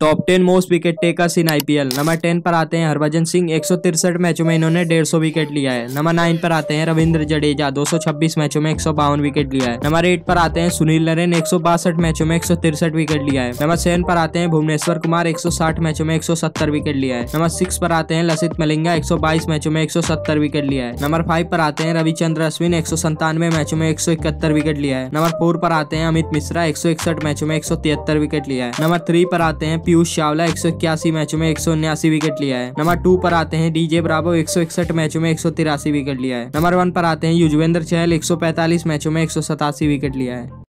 top ten most wicket takers in IPL number ten पर आते हैं हरभजन सिंह एक मैचों में इन्होंने डेढ़ सौ विकेट लिया है नंबर नाइन पर आते हैं रविंद्र जडेजा दो मैचों में एक विकेट लिया है नंबर एट पर आते हैं सुनील नरेन एक मैचों में एक विकेट लिया है नंबर सेवन पर आते हैं भुवनेश्वर कुमार एक मैचों में एक विकेट लिया है नंबर सिक्स पर आते हैं लसित मलिंगा एक मैचों में एक विकेट लिया है नंबर फाइव पर आते हैं रविचंद्र अश्विन एक मैचों में एक विकेट लिया है नंबर फोर पर आते हैं अमित मिश्रा एक मैचों में एक विकेट लिया है नंबर थ्री पर आते हैं पीयूष चावला एक मैचों में एक विकेट लिया है नंबर टू पर आते हैं डीजे ब्रावो एक मैचों में एक विकेट लिया है नंबर वन पर आते हैं युजवेंद्र चहल एक मैचों में एक विकेट लिया है